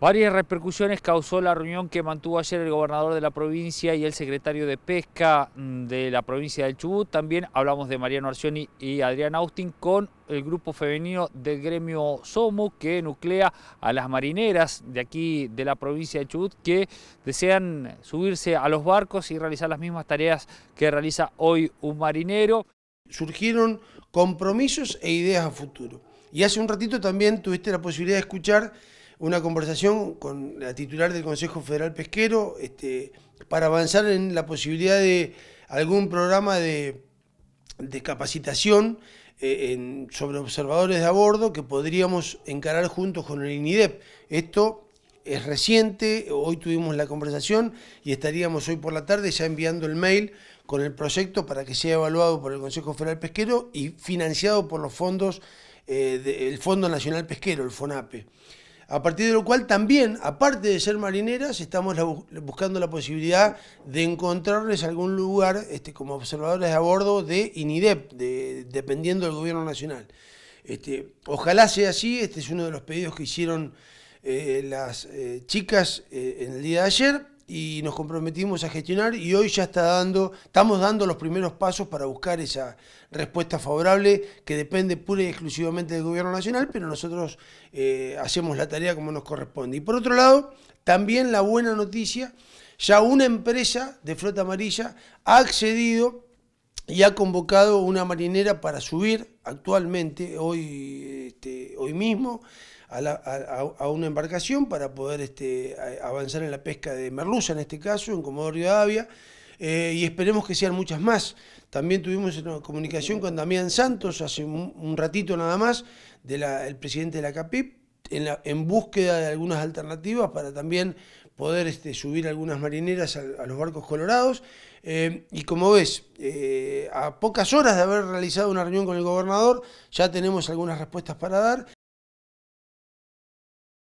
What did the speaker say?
Varias repercusiones causó la reunión que mantuvo ayer el gobernador de la provincia y el secretario de Pesca mm, de la provincia del Chubut. También hablamos de Mariano Arcioni y Adrián Austin con el grupo femenino del gremio SOMU que nuclea a las marineras de aquí de la provincia de Chubut que desean subirse a los barcos y realizar las mismas tareas que realiza hoy un marinero. Surgieron compromisos e ideas a futuro. Y hace un ratito también tuviste la posibilidad de escuchar una conversación con la titular del Consejo Federal Pesquero este, para avanzar en la posibilidad de algún programa de, capacitación eh, sobre observadores de a bordo que podríamos encarar juntos con el INIDEP. Esto es reciente, hoy tuvimos la conversación y estaríamos hoy por la tarde ya enviando el mail con el proyecto para que sea evaluado por el Consejo Federal Pesquero y financiado por los fondos, eh, del Fondo Nacional Pesquero, el FONAPE a partir de lo cual también, aparte de ser marineras, estamos buscando la posibilidad de encontrarles algún lugar este, como observadores a bordo de INIDEP, dependiendo del gobierno nacional. Este, ojalá sea así, este es uno de los pedidos que hicieron eh, las eh, chicas eh, en el día de ayer y nos comprometimos a gestionar y hoy ya está dando, estamos dando los primeros pasos para buscar esa respuesta favorable que depende pura y exclusivamente del gobierno nacional, pero nosotros eh, hacemos la tarea como nos corresponde. Y por otro lado, también la buena noticia, ya una empresa de flota amarilla ha accedido y ha convocado una marinera para subir actualmente, hoy, este, hoy mismo, a, una embarcación para poder este, avanzar en la pesca de merluza, en este caso, en Comodoro Rivadavia. Eh, y esperemos que sean muchas más. También tuvimos una comunicación con Damián Santos hace un, ratito nada más, del presidente de la CAPIP, en, búsqueda de algunas alternativas para también poder este, subir algunas marineras a, los barcos colorados. Eh, y como ves, eh, a pocas horas de haber realizado una reunión con el gobernador, ya tenemos algunas respuestas para dar